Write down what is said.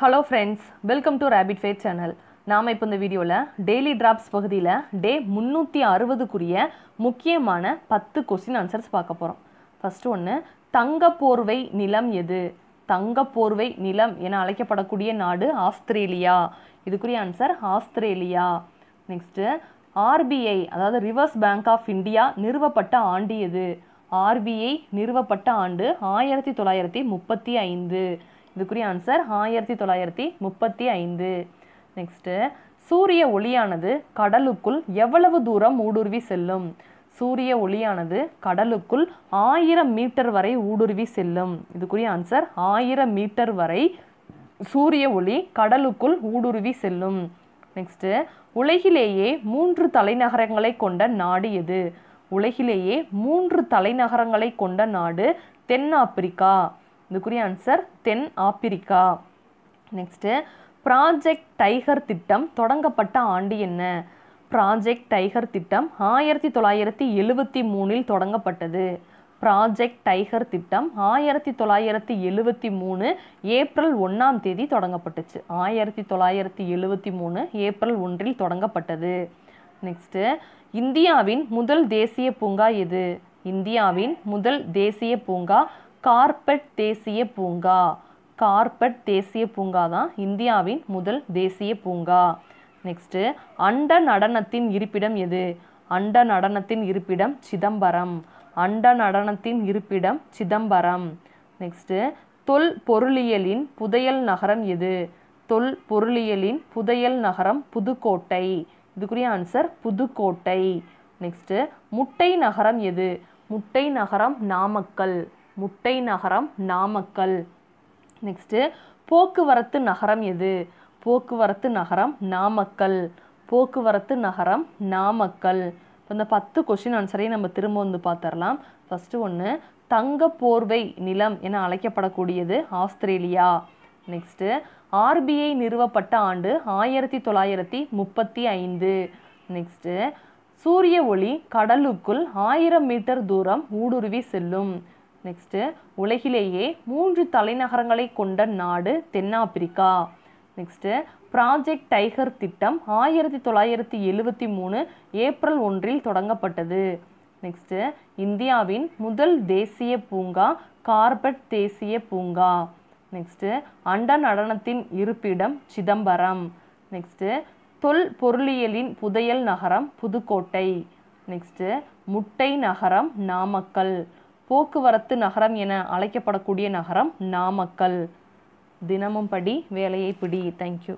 hello friends welcome to rapid fact channel நாம் இப்போ இந்த வீடியோவில் டெய்லி ட்ராப்ஸ் பகுதியில் டே முந்நூற்றி அறுபதுக்குரிய முக்கியமான பத்து கொஸ்டின் ஆன்சர்ஸ் பார்க்க போகிறோம் ஃபஸ்ட்டு ஒன்று தங்க போர்வை நிலம் எது தங்க போர்வை நிலம் என அழைக்கப்படக்கூடிய நாடு ஆஸ்திரேலியா இதுக்குரிய ஆன்சர் ஆஸ்திரேலியா நெக்ஸ்ட்டு ஆர்பிஐ அதாவது ரிவர்ஸ் பேங்க் ஆஃப் இந்தியா நிறுவப்பட்ட ஆண்டு எது ஆர்பிஐ நிறுவப்பட்ட ஆண்டு ஆயிரத்தி தொள்ளாயிரத்தி முப்பத்தி ஐந்து இதுக்குரிய ஆன்சர் ஆயிரத்தி தொள்ளாயிரத்தி முப்பத்தி ஐந்து நெக்ஸ்ட்டு சூரிய ஒளியானது கடலுக்குள் எவ்வளவு தூரம் ஊடுருவி செல்லும் சூரிய ஒளியானது கடலுக்குள் ஆயிரம் மீட்டர் வரை ஊடுருவி செல்லும் இதுக்குரிய ஆன்சர் ஆயிரம் மீட்டர் வரை சூரிய ஒளி கடலுக்குள் ஊடுருவி செல்லும் நெக்ஸ்ட்டு உலகிலேயே மூன்று தலைநகரங்களை கொண்ட நாடு எது உலகிலேயே மூன்று தலைநகரங்களை கொண்ட நாடு தென்னாப்பிரிக்கா இதுக்குரிய ஆன்சர் தென் ஆப்பிரிக்கா நெக்ஸ்ட்டு ப்ராஜெக்ட் டைகர் திட்டம் தொடங்கப்பட்ட ஆண்டு என்ன ப்ராஜெக்ட் டைகர் திட்டம் ஆயிரத்தி தொள்ளாயிரத்தி எழுவத்தி மூணில் தொடங்கப்பட்டது ப்ராஜெக்ட் டைகர் திட்டம் ஆயிரத்தி தொள்ளாயிரத்தி எழுவத்தி மூணு ஏப்ரல் ஒன்றாம் தேதி தொடங்கப்பட்டுச்சு ஆயிரத்தி தொள்ளாயிரத்தி எழுவத்தி மூணு ஏப்ரல் ஒன்றில் தொடங்கப்பட்டது நெக்ஸ்ட்டு இந்தியாவின் முதல் தேசிய பூங்கா எது இந்தியாவின் முதல் தேசிய பூங்கா கார்பட் தேசிய பூங்கா கார்பட் தேசிய பூங்கா தான் இந்தியாவின் முதல் தேசிய பூங்கா நெக்ஸ்ட்டு அண்ட நடனத்தின் இருப்பிடம் எது அண்ட நடனத்தின் இருப்பிடம் சிதம்பரம் அண்ட நடனத்தின் இருப்பிடம் சிதம்பரம் நெக்ஸ்ட்டு தொல் பொருளியலின் புதையல் நகரம் எது தொல் பொருளியலின் புதையல் நகரம் புதுக்கோட்டை இதுக்குரிய ஆன்சர் புதுக்கோட்டை நெக்ஸ்ட்டு முட்டை நகரம் எது முட்டை நகரம் நாமக்கல் முட்டை நகரம் நாமக்கல் நெக்ஸ்ட்டு போக்குவரத்து நகரம் எது போக்குவரத்து நகரம் நாமக்கல் போக்குவரத்து நகரம் நாமக்கல் இப்போ இந்த பத்து கொஷின் ஆன்சரையும் நம்ம திரும்ப வந்து பார்த்துடலாம் ஃபஸ்ட்டு ஒன்று தங்க போர்வை நிலம் என அழைக்கப்படக்கூடியது ஆஸ்திரேலியா நெக்ஸ்ட்டு ஆர்பிஐ நிறுவப்பட்ட ஆண்டு ஆயிரத்தி தொள்ளாயிரத்தி முப்பத்தி ஐந்து நெக்ஸ்ட்டு சூரிய ஒளி கடலுக்குள் ஆயிரம் மீட்டர் தூரம் ஊடுருவி செல்லும் நெக்ஸ்ட்டு உலகிலேயே மூன்று தலைநகரங்களை கொண்ட நாடு தென்னாப்பிரிக்கா நெக்ஸ்ட்டு ப்ராஜெக்ட் டைகர் திட்டம் ஆயிரத்தி தொள்ளாயிரத்தி எழுவத்தி மூணு ஏப்ரல் ஒன்றில் தொடங்கப்பட்டது நெக்ஸ்ட்டு இந்தியாவின் முதல் தேசிய பூங்கா கார்பெட் தேசிய பூங்கா நெக்ஸ்ட்டு அண்ட நடனத்தின் இருப்பிடம் சிதம்பரம் நெக்ஸ்ட்டு தொல் பொருளியலின் புதையல் நகரம் புதுக்கோட்டை நெக்ஸ்ட்டு முட்டை நகரம் நாமக்கல் போக்குவரத்து நகரம் என அழைக்கப்படக்கூடிய நகரம் நாமக்கல் தினமும் படி வேலையை பிடி தேங்க்யூ